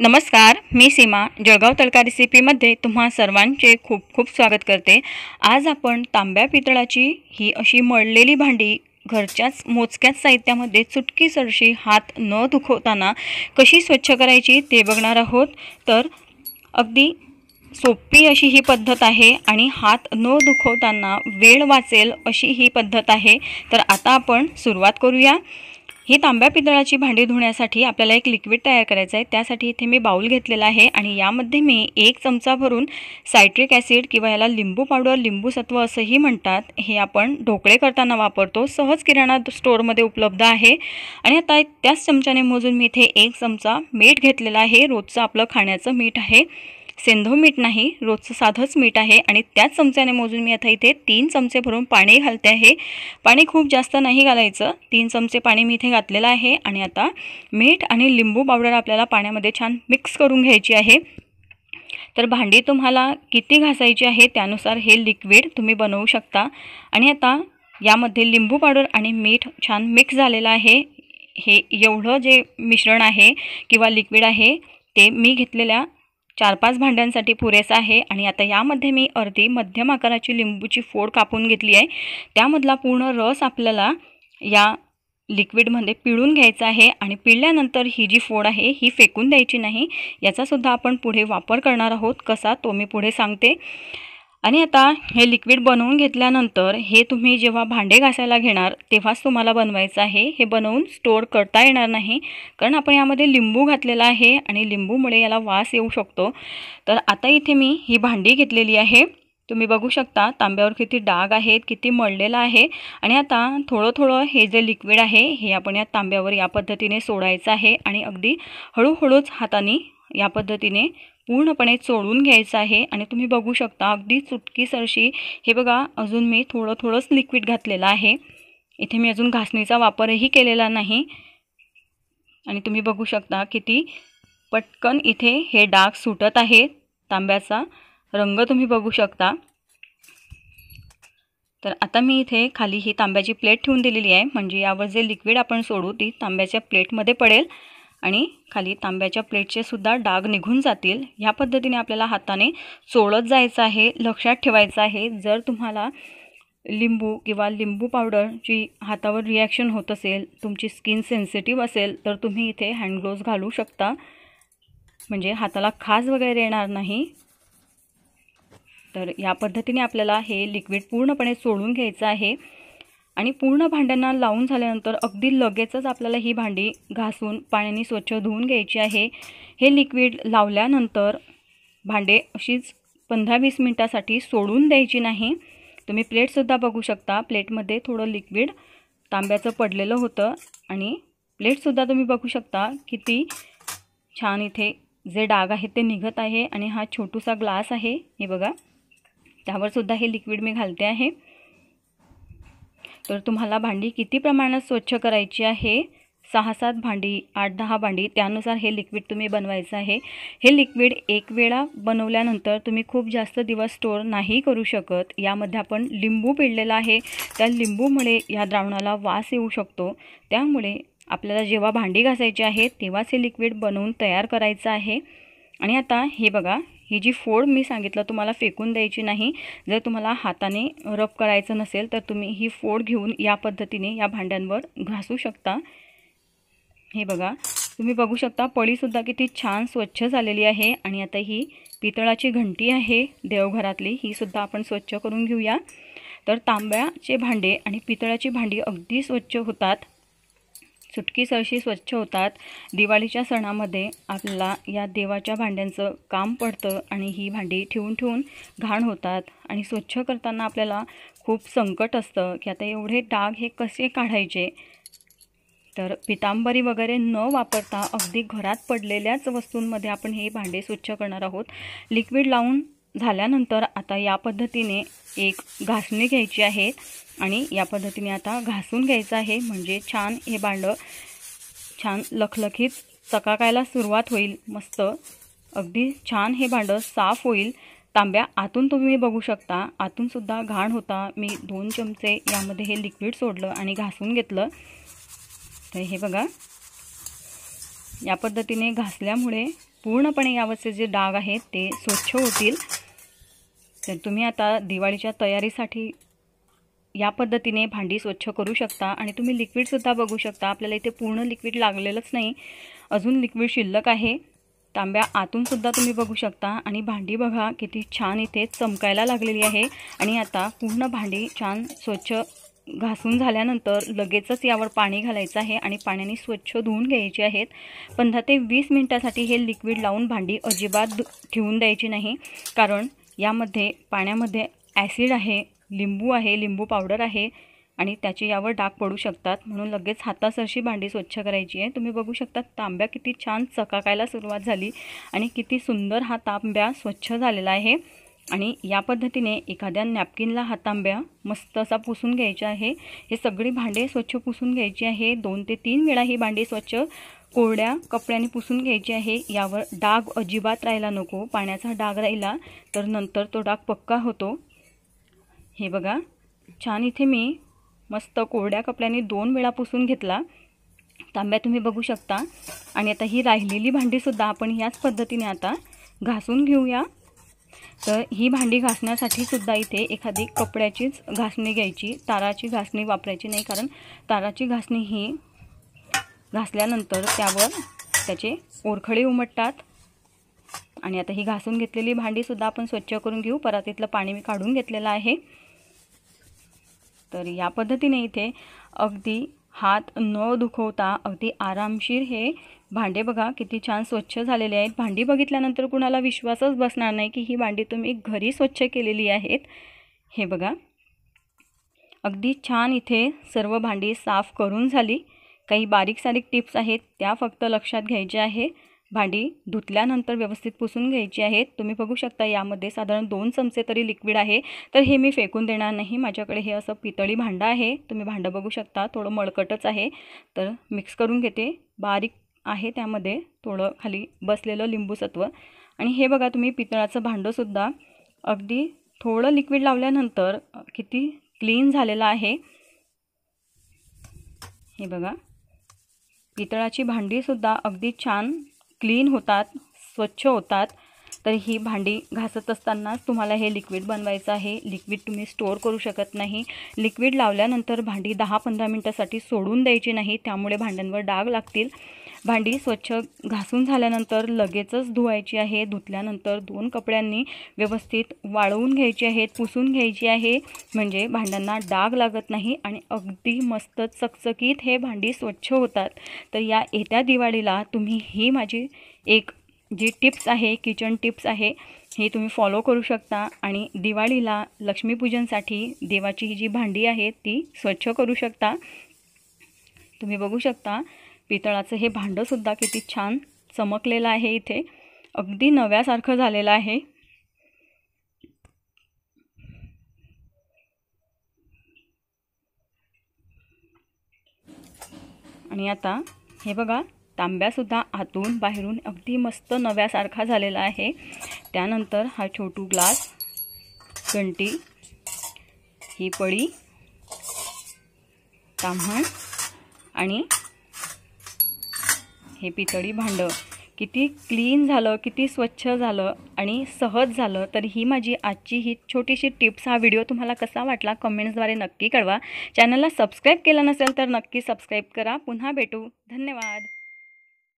नमस्कार मी सीमा जळगाव तडका रेसिपीमध्ये तुम्हा सर्वांचे खूप खूप स्वागत करते आज आपण तांब्या पितळाची ही अशी मळलेली भांडी घरच्याच मोजक्याच साहित्यामध्ये चुटकी सरशी हात न दुखवताना कशी स्वच्छ करायची ते बघणार आहोत तर अगदी सोपी अशी ही पद्धत आहे आणि हात न दुखवताना वेळ वाचेल अशी ही पद्धत आहे तर आता आपण सुरुवात करूया ही तांब्या पितळाची भांडी धुण्यासाठी आपल्याला एक लिक्विड तयार करायचं आहे त्यासाठी इथे मी बाऊल घेतलेला आहे आणि यामध्ये मी एक चमचा भरून सायट्रिक ॲसिड किंवा याला लिंबू पावडर लिंबू सत्व असंही म्हणतात हे आपण ढोकळे करताना वापरतो सहज किराणा स्टोअरमध्ये उपलब्ध आहे आणि आता त्याच चमच्याने मोजून मी इथे एक चमचा मीठ घेतलेला आहे रोजचं आपलं खाण्याचं मीठ आहे सेंधो मीठ नाही रोजचं साधंच मीठ आहे आणि त्याच चमच्याने मोजून मी आता इथे तीन चमचे भरून पाणी घालते आहे पाणी खूप जास्त नाही घालायचं तीन चमचे पाणी मी इथे घातलेलं आहे आणि आता मीठ आणि लिंबू पावडर आपल्याला पाण्यामध्ये छान मिक्स करून घ्यायची आहे तर भांडी तुम्हाला किती घासायची आहे त्यानुसार हे लिक्विड तुम्ही बनवू शकता आणि आता यामध्ये लिंबू पावडर आणि मीठ छान मिक्स झालेलं आहे हे एवढं जे मिश्रण आहे किंवा लिक्विड आहे ते मी घेतलेल्या चार पाच भांड्यांसाठी पुरेसा आहे आणि आता यामध्ये मी अर्धी मध्यम आकाराची लिंबूची फोड कापून घेतली आहे त्यामधला पूर्ण रस आपल्याला या लिक्विडमध्ये पिळून घ्यायचा आहे आणि पिळल्यानंतर ही जी फोड आहे ही फेकून द्यायची नाही याचासुद्धा आपण पुढे वापर करणार आहोत कसा तो मी पुढे सांगते आणि आता हे लिक्विड बनवून घेतल्यानंतर हे तुम्ही जेव्हा भांडे घासायला घेणार तेव्हाच तुम्हाला बनवायचं आहे हे बनवून स्टोअर करता येणार नाही कारण आपण यामध्ये लिंबू घातलेला आहे आणि लिंबूमुळे याला वास येऊ शकतो तर आता इथे मी ही भांडी घेतलेली आहे तुम्ही बघू शकता तांब्यावर किती डाग आहेत किती मळलेला आहे आणि आता थोडं थोडं हे जे लिक्विड आहे हे आपण या तांब्यावर या पद्धतीने सोडायचं आहे आणि अगदी हळूहळूच हाताने या पद्धतीने पूर्णपणे चोळून घ्यायचं आहे आणि तुम्ही बघू शकता अगदी चुटकीसरशी हे बघा अजून मी थोडं थोडंच लिक्विड घातलेलं आहे इथे मी अजून घासणीचा वापरही केलेला नाही आणि तुम्ही बघू शकता किती पटकन इथे हे डाग सुटत आहे तांब्याचा रंग तुम्ही बघू शकता तर आता मी इथे खाली ही तांब्याची प्लेट ठेवून दिलेली आहे म्हणजे यावर जे लिक्विड आपण सोडू ती तांब्याच्या प्लेटमध्ये पडेल आणि खाली तांब्याच्या प्लेटचे सुद्धा डाग निघून जातील ह्या पद्धतीने आपल्याला हाताने चोळत जायचं आहे लक्षात ठेवायचं आहे जर तुम्हाला लिंबू किंवा लिंबू पावडरची हातावर रिॲक्शन होत असेल तुमची स्किन सेन्सिटिव्ह असेल तर तुम्ही इथे हँड घालू शकता म्हणजे हाताला खास वगैरे येणार नाही तर या पद्धतीने आपल्याला हे लिक्विड पूर्णपणे सोडून घ्यायचं आहे आणि पूर्ण भांड्यांना लावून झाल्यानंतर अगदी लगेचच आपल्याला ही भांडी घासून पाण्याने स्वच्छ धुवून घ्यायची आहे हे लिक्विड लावल्यानंतर भांडे अशीच पंधरा वीस मिनटासाठी सोडून द्यायची नाही तुम्ही प्लेटसुद्धा बघू शकता प्लेटमध्ये थोडं लिक्विड तांब्याचं पडलेलं होतं आणि प्लेटसुद्धा तुम्ही बघू शकता किती छान इथे जे डाग आहेत ते निघत आहे आणि हा छोटूसा ग्लास आहे हे बघा त्यावरसुद्धा हे लिक्विड मी घालते आहे तर तुम्हाला भांडी किती प्रमाणात स्वच्छ करायची आहे सहा सात भांडी आठ दहा भांडी त्यानुसार हे लिक्विड तुम्ही बनवायचं आहे हे लिक्विड एक वेळा बनवल्यानंतर तुम्ही खूप जास्त दिवस स्टोअर नाही करू शकत यामध्ये आपण लिंबू पिळलेला आहे त्या लिंबूमुळे या द्रावणाला वास येऊ शकतो त्यामुळे आपल्याला जेव्हा भांडी घासायची आहे तेव्हाच हे लिक्विड बनवून तयार करायचं आहे आणि आता हे बघा ही जी फोड मी सांगितलं तुम्हाला फेकून द्यायची नाही जर तुम्हाला हाताने रब करायचं नसेल तर तुम्ही ही फोड घेऊन या पद्धतीने या भांड्यांवर घासू शकता हे बघा तुम्ही बघू शकता पळीसुद्धा किती छान स्वच्छ झालेली आहे आणि आता ही पितळाची घंटी आहे देवघरातली ही सुद्धा आपण स्वच्छ करून घेऊया तर तांब्याचे भांडे आणि पितळाची भांडी अगदी स्वच्छ होतात सुटकीस अशी स्वच्छ होतात दिवाळीच्या सणामध्ये आपल्याला या देवाच्या भांड्यांचं काम पडतं आणि ही भांडी ठेवून ठेवून घाण होतात आणि स्वच्छ करताना आपल्याला खूप संकट असतं की आता एवढे डाग हे कसे काढायचे तर पितांबरी वगैरे न वापरता अगदी घरात पडलेल्याच वस्तूंमध्ये आपण हे भांडे स्वच्छ करणार आहोत लिक्विड लावून झाल्यानंतर आता या पद्धतीने एक घासणी घ्यायची आहे आणि या पद्धतीने आता घासून घ्यायचं आहे म्हणजे छान हे भांडं छान लखलखीत चकाकायला सुरुवात होईल मस्त अगदी छान हे भांडं साफ होईल तांब्या आतून तुम्ही बघू शकता आतूनसुद्धा घाण होता मी दोन चमचे यामध्ये हे लिक्विड सोडलं आणि घासून घेतलं तर हे बघा या पद्धतीने घासल्यामुळे पूर्णपणे यावरचे जे डाग आहेत ते स्वच्छ होतील तर तुम्ही आता दिवाळीच्या तयारीसाठी या पद्धतीने भांडी स्वच्छ करू शकता आणि तुम्ही लिक्विडसुद्धा बघू शकता आपल्याला इथे पूर्ण लिक्विड लागलेलंच नाही अजून लिक्विड शिल्लक आहे तांब्या आतूनसुद्धा तुम्ही बघू शकता आणि भांडी बघा किती छान इथे चमकायला लागलेली आहे आणि आता पूर्ण भांडी छान स्वच्छ घासून झाल्यानंतर लगेचच यावर पाणी घालायचं आहे आणि पाण्याने स्वच्छ धुवून घ्यायची आहेत पंधरा ते वीस मिनटासाठी हे लिक्विड लावून भांडी अजिबात ठेवून द्यायची नाही कारण यामध्ये पाण्यामध्ये ॲसिड आहे लिंबू आहे लिंबू पावडर आहे आणि त्याचे यावर डाग पडू शकतात म्हणून लगेच हातासरशी भांडी स्वच्छ करायची आहे तुम्ही बघू शकता तांब्या किती छान चकाकायला सुरुवात झाली आणि किती सुंदर हा तांब्या स्वच्छ झालेला आहे आणि या पद्धतीने एखाद्या नॅपकिनला हा तांब्या मस्त असा पुसून घ्यायचा आहे हे सगळी भांडे स्वच्छ पुसून घ्यायची आहे दोन ते तीन वेळा ही भांडी स्वच्छ कोरड्या कपड्याने पुसून घ्यायची आहे यावर डाग अजिबात राहायला नको पाण्याचा डाग राहिला तर नंतर तो डाग पक्का होतो हे बघा छान इथे मी मस्त कोरड्या कपड्याने दोन वेळा पुसून घेतला तांब्या तुम्ही बघू शकता आणि आता ही राहिलेली भांडीसुद्धा आपण ह्याच पद्धतीने आता घासून घेऊया तर ही भांडी घासण्यासाठी सुद्धा इथे एखादी कपड्याचीच घासणी घ्यायची ताराची घासणी वापरायची नाही कारण ताराची घासणी ही घासल्यानंतर त्यावर त्याचे ओरखळे उमटतात आणि आता ही घासून घेतलेली भांडीसुद्धा आपण स्वच्छ करून घेऊ परातीतलं पाणी मी काढून घेतलेलं आहे तर या पद्धतीने इथे अगदी हात न दुखवता अगदी आरामशीर हे भांडे बघा किती छान स्वच्छ झालेले आहेत भांडी बघितल्यानंतर कुणाला विश्वासच बसणार नाही की ही भांडी तुम्ही घरी स्वच्छ केलेली आहेत हे बघा अगदी छान इथे सर्व भांडी साफ करून झाली काही बारीक सारीक टिप्स आहेत त्या फक्त लक्षात घ्यायच्या आहे भांडी धुतल्यानंतर व्यवस्थित पुसून घ्यायची आहेत तुम्ही बघू शकता यामध्ये साधारण दोन चमचे तरी लिक्विड आहे तर हे मी फेकून देणार नाही माझ्याकडे हे असं पितळी भांडं आहे तुम्ही भांडं बघू शकता थोडं मळकटच आहे तर मिक्स करून घेते बारीक आहे त्यामध्ये थोडं खाली बसलेलं लिंबूसत्व आणि हे बघा तुम्ही पितळाचं भांडंसुद्धा अगदी थोडं लिक्विड लावल्यानंतर किती क्लीन झालेलं आहे हे बघा पितळाची भांडीसुद्धा अगदी छान क्लीन होतात स्वच्छ होतात तर ही भांडी घासत असतानाच तुम्हाला हे लिक्विड बनवायचं आहे लिक्विड तुम्ही स्टोअर करू शकत नाही लिक्विड लावल्यानंतर भांडी दहा पंधरा मिनटासाठी सोडून द्यायची नाही त्यामुळे भांड्यांवर डाग लागतील भांडी स्वच्छ घासून झाल्यानंतर लगेचच धुवायची आहे धुतल्यानंतर दोन कपड्यांनी व्यवस्थित वाळवून घ्यायची आहेत पुसून घ्यायची आहे म्हणजे भांड्यांना डाग लागत नाही आणि अगदी मस्त चकचकीत हे भांडी स्वच्छ होतात तर या येत्या दिवाळीला तुम्ही ही माझी एक जी टिप्स आहे किचन टिप्स आहे हे तुम्ही फॉलो करू शकता आणि दिवाळीला लक्ष्मीपूजनसाठी देवाची ही जी भांडी आहे ती स्वच्छ करू शकता तुम्ही बघू शकता पितळाचं हे भांडंसुद्धा किती छान चमकलेलं आहे इथे अगदी नव्यासारखं झालेलं आहे आणि आता हे बघा तांब्यासुद्धा आतून बाहेरून अगदी मस्त नव्यासारखा झालेला आहे त्यानंतर हा छोटू ग्लास कंटी ही पळी तांबण आणि हे पितळी भांडं किती क्लीन झालं किती स्वच्छ झालं आणि सहज झालं तर ही माझी आजची ही छोटीशी टिप्स हा व्हिडिओ तुम्हाला कसा वाटला कमेंट्सद्वारे नक्की कळवा चॅनलला सबस्क्राईब केलं नसेल तर नक्की सबस्क्राईब करा पुन्हा भेटू धन्यवाद